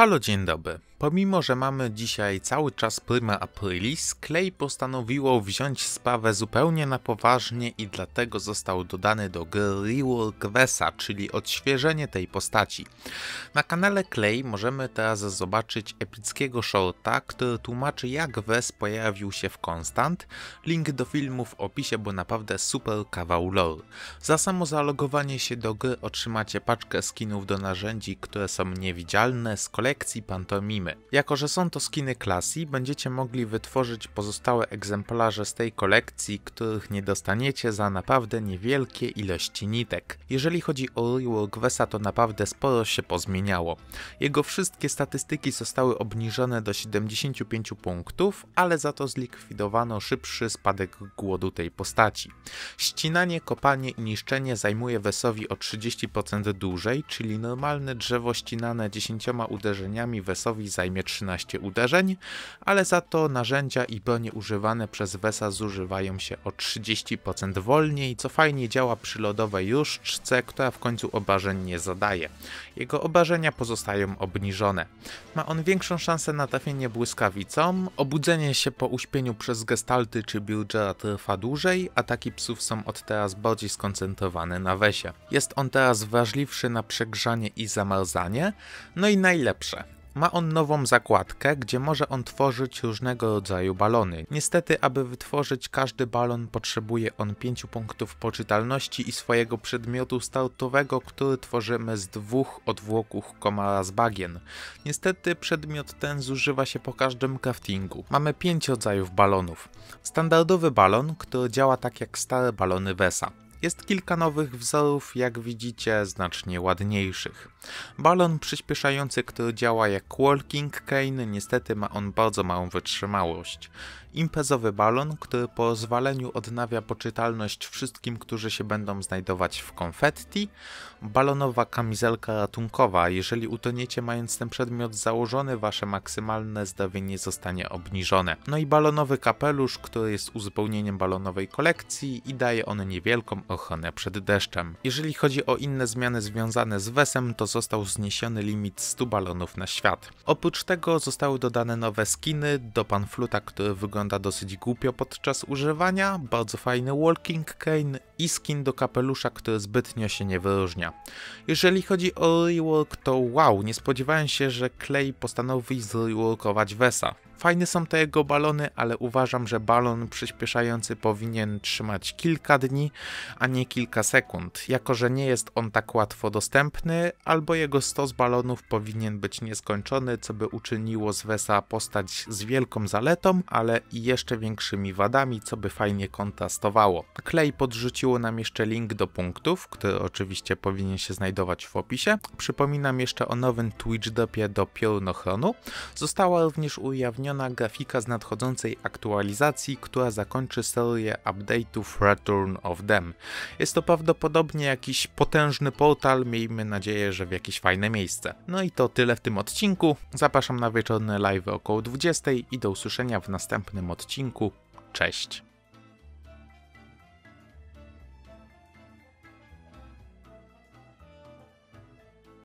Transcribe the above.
Halo, dzień dobry. Pomimo, że mamy dzisiaj cały czas prima aprilis, Clay postanowiło wziąć sprawę zupełnie na poważnie i dlatego został dodany do gry rework Vesa, czyli odświeżenie tej postaci. Na kanale Clay możemy teraz zobaczyć epickiego shorta, który tłumaczy jak Ves pojawił się w Constant. Link do filmu w opisie, bo naprawdę super kawał lore. Za samo zalogowanie się do gry otrzymacie paczkę skinów do narzędzi, które są niewidzialne z kolekcji pantomimy skiny. Jako, że są to skiny klasy, będziecie mogli wytworzyć pozostałe egzemplarze z tej kolekcji, których nie dostaniecie za naprawdę niewielkie ilości nitek. Jeżeli chodzi o rework Vesa, to naprawdę sporo się pozmieniało. Jego wszystkie statystyki zostały obniżone do 75 punktów, ale za to zlikwidowano szybszy spadek głodu tej postaci. Ścinanie, kopanie i niszczenie zajmuje Wesowi o 30% dłużej, czyli normalne drzewo ścinane 10 uderzeniami Wesowi za zajmie 13 uderzeń, ale za to narzędzia i bronie używane przez Wesa zużywają się o 30% wolniej, co fajnie działa przy lodowej różdżce, która w końcu obrażeń nie zadaje. Jego obrażenia pozostają obniżone. Ma on większą szansę na trafienie błyskawicą, obudzenie się po uśpieniu przez gestalty czy Bilgera trwa dłużej, ataki psów są od teraz bardziej skoncentrowane na Wesie. Jest on teraz wrażliwszy na przegrzanie i zamarzanie, no i najlepsze. Ma on nową zakładkę, gdzie może on tworzyć różnego rodzaju balony. Niestety, aby wytworzyć każdy balon potrzebuje on 5 punktów poczytalności i swojego przedmiotu startowego, który tworzymy z dwóch odwłoków komara z bagien. Niestety przedmiot ten zużywa się po każdym craftingu. Mamy 5 rodzajów balonów. Standardowy balon, który działa tak jak stare balony Wesa. Jest kilka nowych wzorów, jak widzicie, znacznie ładniejszych. Balon przyspieszający, który działa jak walking cane, niestety ma on bardzo małą wytrzymałość. Impezowy balon, który po zwaleniu odnawia poczytalność wszystkim, którzy się będą znajdować w konfetti. Balonowa kamizelka ratunkowa, jeżeli utoniecie mając ten przedmiot założony, wasze maksymalne zdawienie zostanie obniżone. No i balonowy kapelusz, który jest uzupełnieniem balonowej kolekcji i daje on niewielką ochronę przed deszczem. Jeżeli chodzi o inne zmiany związane z Wesem, to został zniesiony limit 100 balonów na świat. Oprócz tego zostały dodane nowe skiny do panfluta, który wygląda dosyć głupio podczas używania, bardzo fajny walking cane i skin do kapelusza, który zbytnio się nie wyróżnia. Jeżeli chodzi o rework, to wow, nie spodziewałem się, że Clay postanowi zreworkować Vesa. Fajne są te jego balony, ale uważam, że balon przyspieszający powinien trzymać kilka dni, a nie kilka sekund, jako że nie jest on tak łatwo dostępny, albo jego stos balonów powinien być nieskończony, co by uczyniło z Wesa postać z wielką zaletą, ale i jeszcze większymi wadami, co by fajnie kontrastowało. Klej podrzuciło nam jeszcze link do punktów, który oczywiście powinien się znajdować w opisie. Przypominam jeszcze o nowym Twitch dopie do pionochronu. Została również ujawniona grafika z nadchodzącej aktualizacji, która zakończy serię update'ów Return of Them. Jest to prawdopodobnie jakiś potężny portal, miejmy nadzieję, że w jakieś fajne miejsce. No i to tyle w tym odcinku. Zapraszam na wieczorne live około 20 i do usłyszenia w następnym odcinku. Cześć!